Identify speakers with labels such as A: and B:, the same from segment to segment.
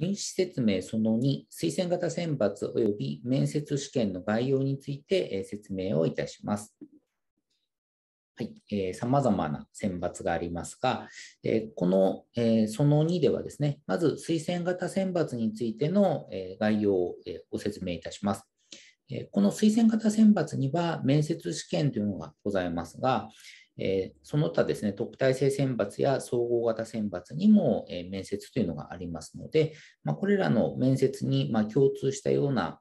A: 因子説明その2、推薦型選抜及び面接試験の概要について説明をいたします。はい、えー、様々な選抜がありますが、えー、この、えー、その2ではですね、まず推薦型選抜についての、えー、概要を、えー、ご説明いたします。えー、この推薦型選抜には面接試験というのがございますが、えその他ですね、特待生選抜や総合型選抜にも、え面接というのがありますので、まあ、これらの面接に、ま共通したような、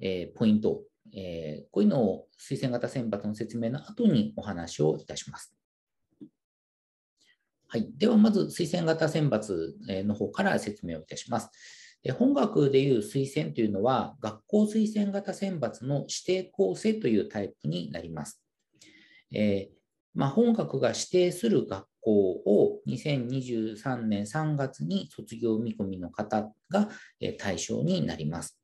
A: えポイント、えこういうのを推薦型選抜の説明の後にお話をいたします。はい、では、まず推薦型選抜の方から説明をいたします。本学でいう推薦というのは、学校推薦型選抜の指定構成というタイプになります。えーまあ、本学が指定する学校を2023年3月に卒業見込みの方が対象になります。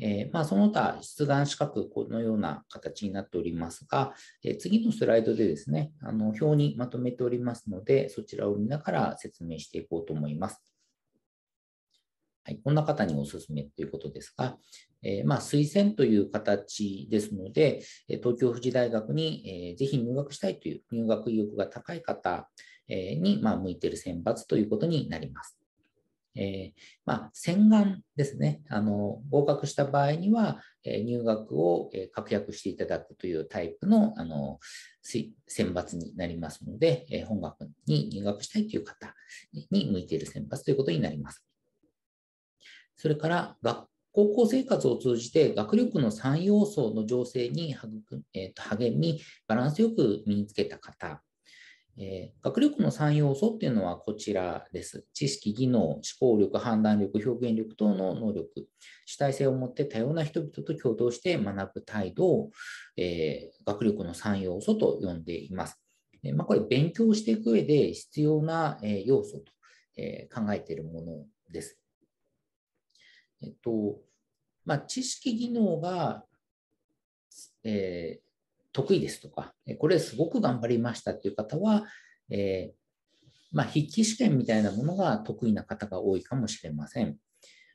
A: えー、まあ、その他、出願資格、このような形になっておりますが、えー、次のスライドでですね、あの表にまとめておりますので、そちらを見ながら説明していこうと思います。はい、こんな方におすすめということですが、えー、まあ、推薦という形ですので、東京富士大学に、えー、ぜひ入学したいという入学意欲が高い方、に、まあ、向いている選抜ということになります。えまあ、洗顔ですねあの、合格した場合には、え入学を、え確約していただくというタイプのあの選抜になりますので、え本学に入学したいという方に向いている選抜ということになります。それから学高校生活を通じて学力の3要素の情勢に、えと励み、バランスよく身につけた方、え学力の3要素っていうのはこちらです。知識、技能、思考力、判断力、表現力等の能力、主体性を持って多様な人々と共同して学ぶ態度を、え学力の3要素と呼んでいます。えまあ、これ、勉強していく上で必要な、え要素と、え考えているものです。えっと、まあ、知識、技能が、えー、得意ですとか、これすごく頑張りましたという方は、えー、まあ、筆記試験みたいなものが得意な方が多いかもしれません。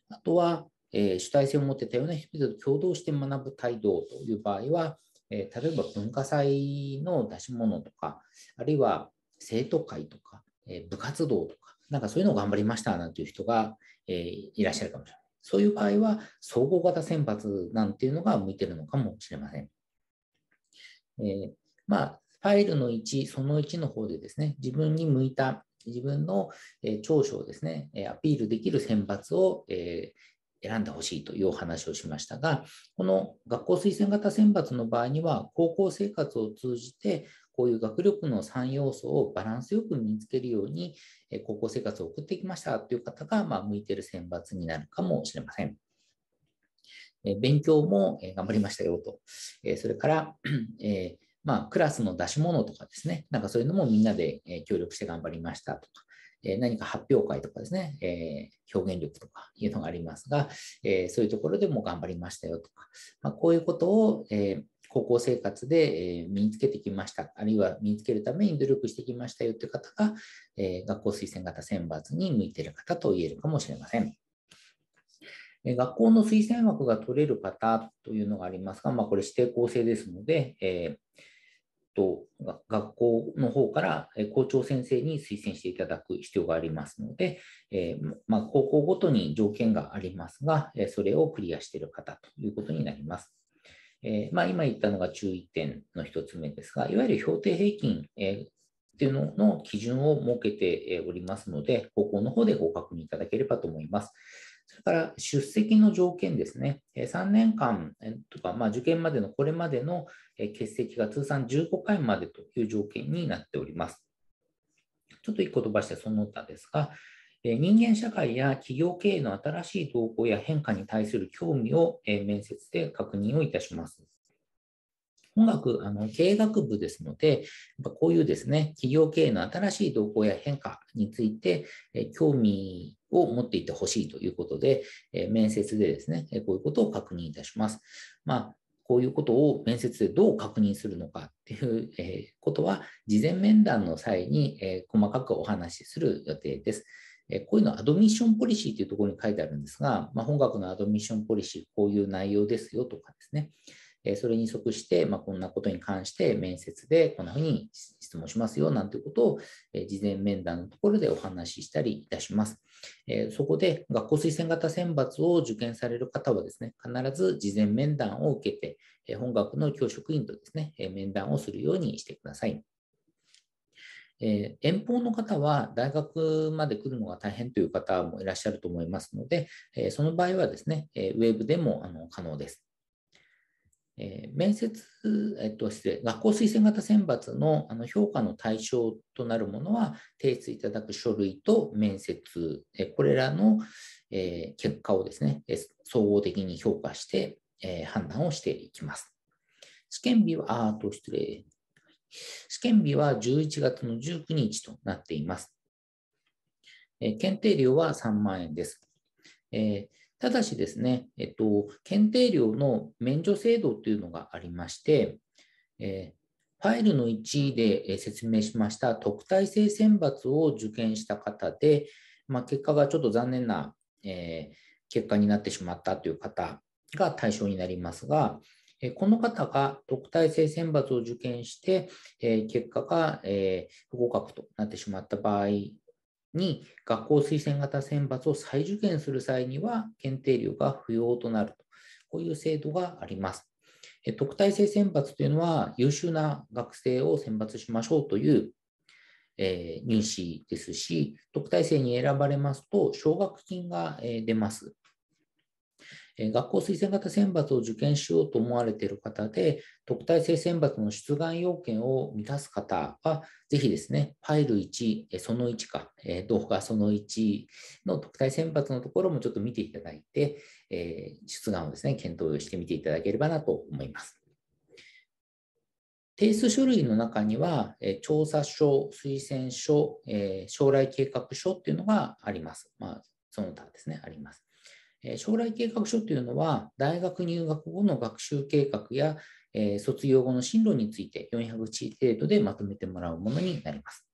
A: あとは、えー、主体性を持って多様な人々と共同して学ぶ態度という場合は、えー、例えば文化祭の出し物とか、あるいは生徒会とか、え部活動とか、なんかそういうのを頑張りましたなんていう人が、えいらっしゃるかもしれません。そういう場合は、総合型選抜なんていうのが向いてるのかもしれません。えー、まあ、ファイルの1、その1の方でですね、自分に向いた、自分の長所をですね、アピールできる選抜を、えー、選んでほしいというお話をしましたが、この学校推薦型選抜の場合には、高校生活を通じてこういう学力の3要素をバランスよく身につけるように、え高校生活を送ってきましたという方が、まあ、向いてる選抜になるかもしれません。え勉強も、え頑張りましたよと。えそれから、えまあ、クラスの出し物とかですね、なんかそういうのもみんなで、え協力して頑張りましたとか、え何か発表会とかですね、え表現力とかいうのがありますが、えそういうところでも頑張りましたよとか、まこういうことを、え高校生活で身につけてきました、あるいは身につけるために努力してきましたよという方が、え学校推薦型選抜に向いている方と言えるかもしれません。学校の推薦枠が取れる方というのがありますが、まあ、これ指定校生ですので、えーと学校の方から校長先生に推薦していただく必要がありますので、えー、まあ、高校ごとに条件がありますが、それをクリアしている方ということになります。えー、まあ、今言ったのが注意点の1つ目ですが、いわゆる評定平均、えーいうのの基準を設けておりますので、高校の方でご確認いただければと思います。から、出席の条件ですね。3年間とか、まあ、受験までのこれまでの欠席が通算15回までという条件になっております。ちょっと1個飛ばしてその他ですが、人間社会や企業経営の新しい動向や変化に対する興味を面接で確認をいたします。本学、あの経営学部ですので、やっこういうですね、企業経営の新しい動向や変化について、え興味を持っていてほしいということで、え面接でですね、こういうことを確認いたします。まあこういうことを面接でどう確認するのかっていう、えことは、事前面談の際に、え細かくお話しする予定です。えこういうのアドミッションポリシーというところに書いてあるんですが、まあ、本学のアドミッションポリシー、こういう内容ですよとかですね、えそれに即して、まあ、こんなことに関して面接でこんなふうに質問しますよなんてことを、え事前面談のところでお話ししたりいたします。えそこで学校推薦型選抜を受験される方はですね、必ず事前面談を受けて、え本学の教職員とですね、え面談をするようにしてください。え遠方の方は大学まで来るのが大変という方もいらっしゃると思いますので、えその場合はですね、えウェブでもあの可能です。えー、面接、えっと、失礼、学校推薦型選抜のあの評価の対象となるものは、提出いただく書類と面接、えこれらの、えー、結果をですね、総合的に評価して、えー、判断をしていきます。試験日は、あと失礼。試験日は11月の19日となっています。え検定料は3万円です。えーただしですね、えっと、検定料の免除制度というのがありまして、えー、ファイルの1で説明しました特待生選抜を受験した方で、まあ、結果がちょっと残念な、えー、結果になってしまったという方が対象になりますが、この方が特待生選抜を受験して、結果が不合格となってしまった場合に学校推薦型選抜を再受験する際には検定料が不要となると、こういう制度があります。特待生選抜というのは優秀な学生を選抜しましょうという、え入試ですし、特待生に選ばれますと奨学金が、え出ます。学校推薦型選抜を受験しようと思われている方で、特待生選抜の出願要件を満たす方は、ぜひですね、ファイル1、その1か、動画その1の特待選抜のところもちょっと見ていただいて、出願をですね、検討してみていただければなと思います。提出書類の中には、調査書、推薦書、将来計画書っていうのがあります。まあ、その他ですね、あります。将来計画書というのは、大学入学後の学習計画や、え卒業後の進路について400字程度でまとめてもらうものになります。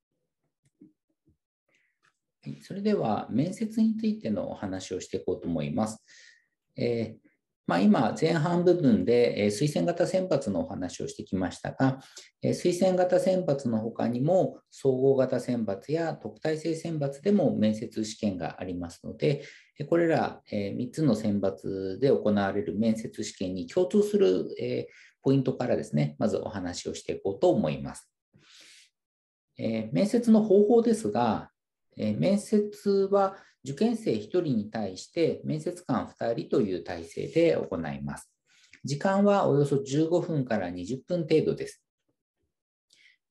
A: はい、それでは、面接についてのお話をしていこうと思います。えーまあ、今、前半部分で推薦型選抜のお話をしてきましたが、推薦型選抜の他にも、総合型選抜や特待生選抜でも面接試験がありますので、これら3つの選抜で行われる面接試験に共通するポイントからですね、まずお話をしていこうと思います。面接の方法ですが、面接は受験生1人に対して面接官2人という体制で行います。時間はおよそ15分から20分程度です。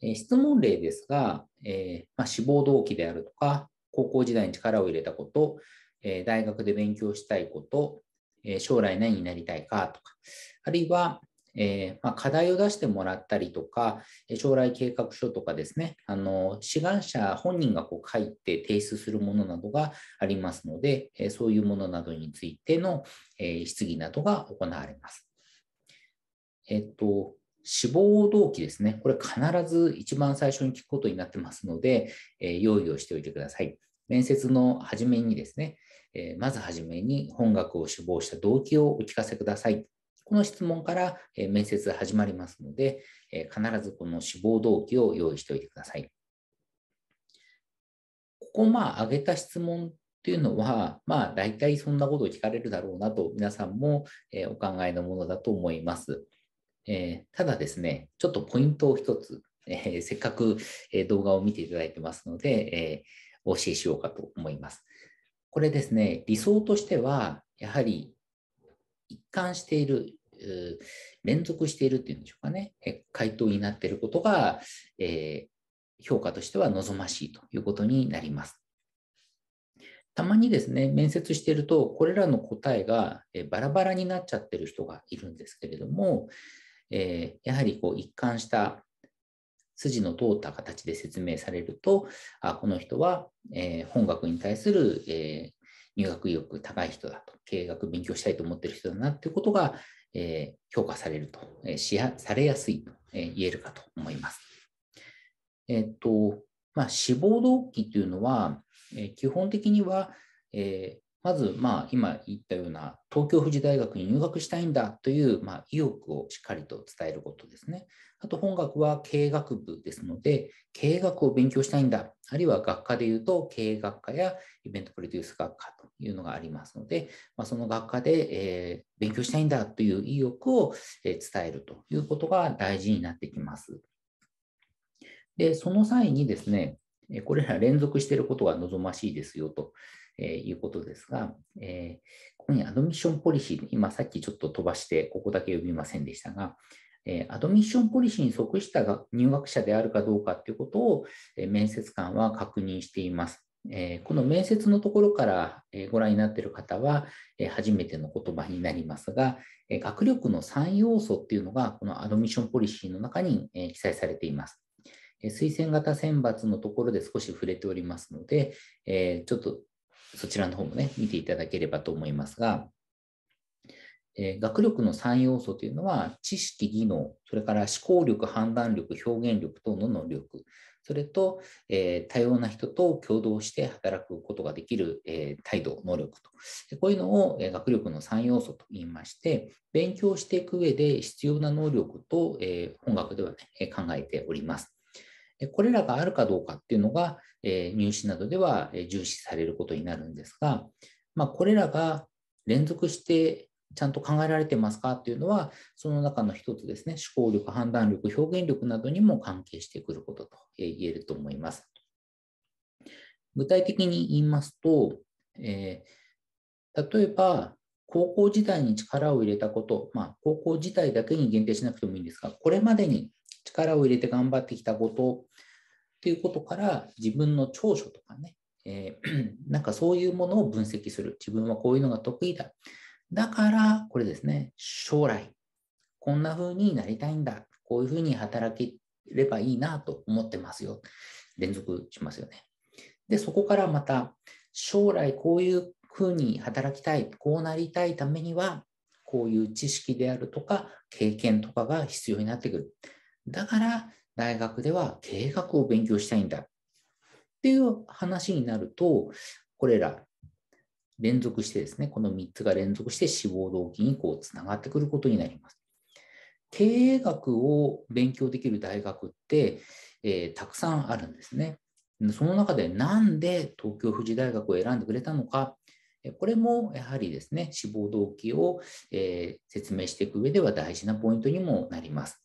A: え質問例ですが、えー、まあ、志望動機であるとか、高校時代に力を入れたこと、え大学で勉強したいこと、え将来何になりたいかとか、あるいは、えー、まあ、課題を出してもらったりとか、将来計画書とかですね、あの志願者本人がこう書いて提出するものなどがありますので、えそういうものなどについての、え質疑などが行われます。えっと、志望動機ですね。これ必ず一番最初に聞くことになってますので、え用意をしておいてください。面接の初めにですね、えまず初めに本学を志望した動機をお聞かせください。この質問から面接始まりますので、必ずこの志望動機を用意しておいてください。ここ、まあ、挙げた質問っていうのは、まあ、大体そんなことを聞かれるだろうなと、皆さんもお考えのものだと思います。えー、ただですね、ちょっとポイントを1つ、えー、せっかく動画を見ていただいてますので、えー、お教えしようかと思います。これですね、理想としては、やはり一貫している、連続しているっていうんでしょうかね、回答になっていることが、えー、評価としては望ましいということになります。たまにですね、面接していると、これらの答えがバラバラになっちゃってる人がいるんですけれども、えー、やはりこう一貫した筋の通った形で説明されると、あこの人は、えー、本学に対する、え入学意欲高い人だと、経営学勉強したいと思ってる人だなっていうことが、えー、評価されると、えしやされやすいと、えー、言えるかと思います。えっ、と、まあ、志望動機というのは、え基本的には、えまず、まあ、今言ったような東京富士大学に入学したいんだという、まあ、意欲をしっかりと伝えることですね。あと本学は経営学部ですので、経営学を勉強したいんだ、あるいは学科でいうと経営学科やイベントプロデュース学科というのがありますので、まあ、その学科で、え勉強したいんだという意欲を、え伝えるということが大事になってきます。で、その際にですね、これら連続していることが望ましいですよということですが、えここにアドミッションポリシー、今さっきちょっと飛ばして、ここだけ読みませんでしたが、えアドミッションポリシーに即した入学者であるかどうかということを、え面接官は確認しています。えこの面接のところからご覧になっている方は、え初めての言葉になりますが、え学力の3要素っていうのが、このアドミッションポリシーの中に、え記載されています。え推薦型選抜のところで少し触れておりますので、えちょっとそちらの方もね、見ていただければと思いますが、えー、学力の3要素というのは、知識、技能、それから思考力、判断力、表現力等の能力、それと、えー、多様な人と共同して働くことができる、えー、態度、能力とで。こういうのを、え学力の3要素と言いまして、勉強していく上で必要な能力と、え本学では、ね、考えております。これらがあるかどうかっていうのが、え入試などでは重視されることになるんですが、まあ、これらが連続してちゃんと考えられてますかっていうのは、その中の一つですね、思考力、判断力、表現力などにも関係してくることと言えると思います。具体的に言いますと、えー、例えば、高校時代に力を入れたこと、まあ、高校時代だけに限定しなくてもいいんですが、これまでに力を入れて頑張ってきたことっていうことから、自分の長所とかね、えー、なんかそういうものを分析する。自分はこういうのが得意だ。だから、これですね、将来、こんな風になりたいんだ、こういう風に働ければいいなと思ってますよ。連続しますよね。で、そこからまた、将来こういう風に働きたい、こうなりたいためには、こういう知識であるとか、経験とかが必要になってくる。だから、大学では経営学を勉強したいんだ。っていう話になると、これら連続してですね、この3つが連続して志望動機にこうつながってくることになります。経営学を勉強できる大学って、えー、たくさんあるんですね。その中でなんで東京富士大学を選んでくれたのか、これもやはりですね、志望動機を、えー、説明していく上では大事なポイントにもなります。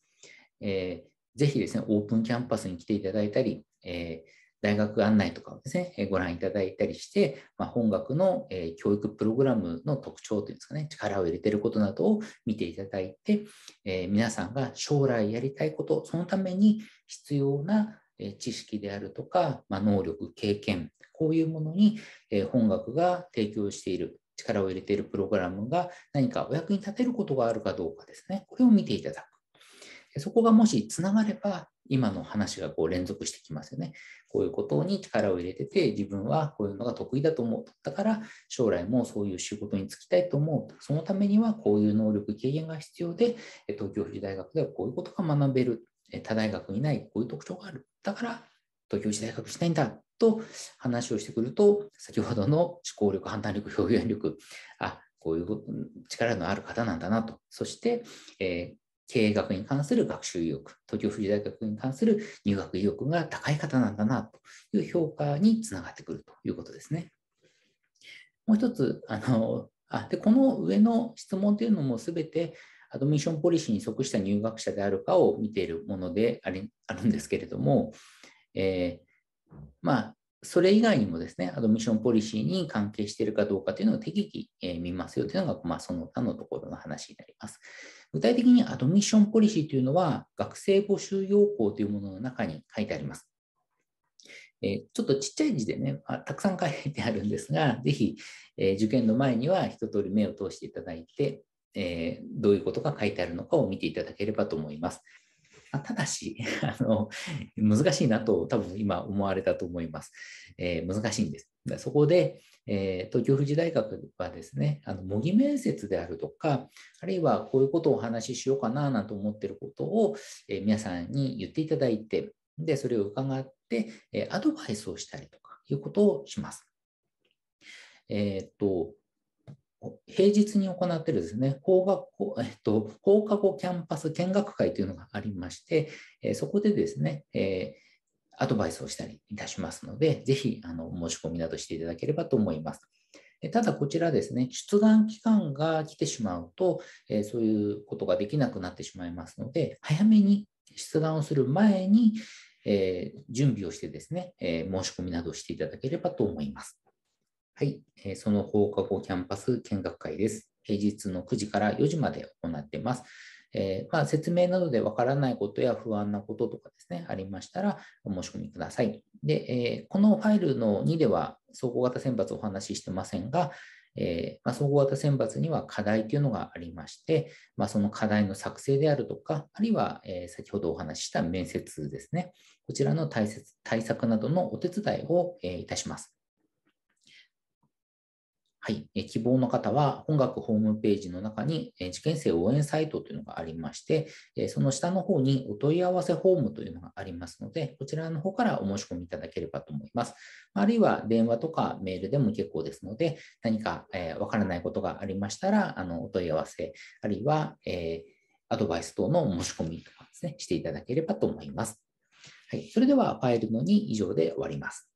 A: えー、ぜひですね、オープンキャンパスに来ていただいたり、えー大学案内とかをですね、ご覧いただいたりして、まあ、本学の教育プログラムの特徴というんですかね、力を入れていることなどを見ていただいて、え皆さんが将来やりたいこと、そのために必要な知識であるとか、まあ、能力、経験、こういうものに本学が提供している、力を入れているプログラムが何かお役に立てることがあるかどうかですね、これを見ていただく。そこがもしつながれば、今の話がこう連続してきますよね。こういうことに力を入れてて、自分はこういうのが得意だと思う。だから、将来もそういう仕事に就きたいと思う。そのためには、こういう能力、経験が必要で、東京富士大学ではこういうことが学べる。他大学にない、こういう特徴がある。だから、東京富士大学したいんだ。と話をしてくると、先ほどの思考力、判断力、表現力、あ、こういう力のある方なんだなと。そして、え経営学に関する学習意欲、東京富士大学に関する入学意欲が高い方なんだなという評価につながってくるということですね。もう一つ、あのあでこの上の質問というのもすべてアドミッションポリシーに即した入学者であるかを見ているものであるんですけれども、えー、まあ、それ以外にもですね、アドミッションポリシーに関係しているかどうかというのを適宜、え見ますよというのが、まあ、その他のところの話になります。具体的にアドミッションポリシーというのは、学生募集要項というものの中に書いてあります。えちょっとちっちゃい字でね、あ、たくさん書いてあるんですが、ぜひ、え受験の前には一通り目を通していただいて、えどういうことが書いてあるのかを見ていただければと思います。まあ、ただし あの、難しいなと多分今思われたと思います。えー、難しいんです。そこで、えー、東京富士大学はですね、あの模擬面接であるとか、あるいはこういうことをお話ししようかななんて思ってることを、えー、皆さんに言っていただいて、で、それを伺って、えー、アドバイスをしたりとかいうことをします。えっ、と、平日に行ってるですね、法学校、えっと、放課後キャンパス見学会というのがありまして、えそこでですね、えアドバイスをしたりいたしますので、ぜひあの申し込みなどしていただければと思います。ただこちらですね、出願期間が来てしまうと、えそういうことができなくなってしまいますので、早めに出願をする前に、え準備をしてですね、え申し込みなどしていただければと思います。はい、えー、その放課後キャンパス見学会です。平日の9時から4時まで行っています。えー、まあ、説明などでわからないことや不安なこととかですね、ありましたらお申し込みください。で、えー、このファイルの2では総合型選抜をお話ししてませんが、えー、まあ、総合型選抜には課題というのがありまして、まあ、その課題の作成であるとか、あるいは、え先ほどお話しした面接ですね、こちらの対策などのお手伝いを、えいたします。はい、え希望の方は本学ホームページの中に、え受験生応援サイトというのがありまして、えその下の方にお問い合わせフォームというのがありますので、こちらの方からお申し込みいただければと思います。あるいは電話とかメールでも結構ですので、何かわ、えー、からないことがありましたら、あのお問い合わせ、あるいは、えー、アドバイス等の申し込みとかですね、していただければと思います。はい、それではファイルの2以上で終わります。